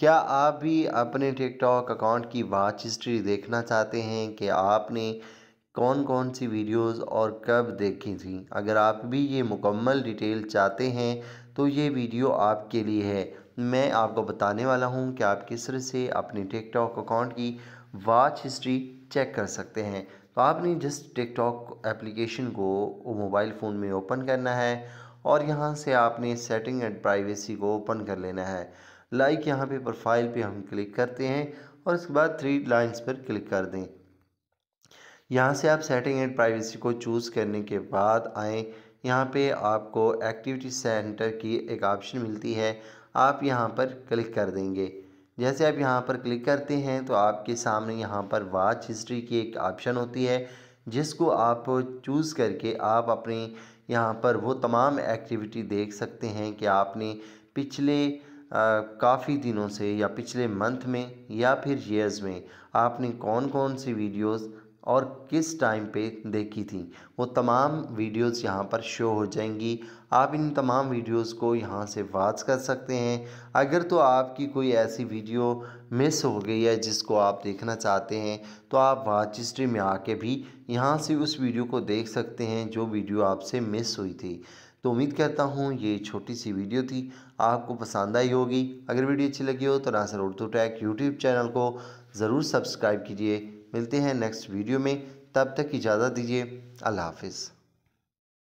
क्या आप भी अपने टिकटॉक अकाउंट की वॉच हिस्ट्री देखना चाहते हैं कि आपने कौन कौन सी वीडियोस और कब देखी थी अगर आप भी ये मुकम्मल डिटेल चाहते हैं तो ये वीडियो आपके लिए है मैं आपको बताने वाला हूँ कि आप किस तरह से अपने टिकटॉक अकाउंट की वॉच हिस्ट्री चेक कर सकते हैं तो आपने जस्ट टिकटॉक एप्लीकेशन को मोबाइल फ़ोन में ओपन करना है और यहाँ से आपने सेटिंग एंड प्राइवेसी को ओपन कर लेना है लाइक यहाँ पे प्रोफाइल पे हम क्लिक करते हैं और इसके बाद थ्री लाइंस पर क्लिक कर दें यहाँ से आप सेटिंग एंड प्राइवेसी को चूज़ करने के बाद आएँ यहाँ पे आपको एक्टिविटी सेंटर की एक ऑप्शन मिलती है आप यहाँ पर क्लिक कर देंगे जैसे आप यहाँ पर क्लिक करते हैं तो आपके सामने यहाँ पर वाच हिस्ट्री की एक ऑप्शन होती है जिसको आप चूज़ करके आप अपने यहाँ पर वो तमाम एक्टिविटी देख सकते हैं कि आपने पिछले काफ़ी दिनों से या पिछले मंथ में या फिर ईयर्स में आपने कौन कौन सी वीडियोस और किस टाइम पे देखी थी वो तमाम वीडियोस यहाँ पर शो हो जाएंगी आप इन तमाम वीडियोस को यहाँ से वाच कर सकते हैं अगर तो आपकी कोई ऐसी वीडियो मिस हो गई है जिसको आप देखना चाहते हैं तो आप वाच हिस्ट्री में आके भी यहाँ से उस वीडियो को देख सकते हैं जो वीडियो आपसे मिस हुई थी तो उम्मीद करता हूँ ये छोटी सी वीडियो थी आपको पसंद आई होगी अगर वीडियो अच्छी लगी हो तो Nasir Urdu tech YouTube channel को ज़रूर सब्सक्राइब कीजिए मिलते हैं नेक्स्ट वीडियो में तब तक इजाज़त दीजिए अल्लाह हाफिज़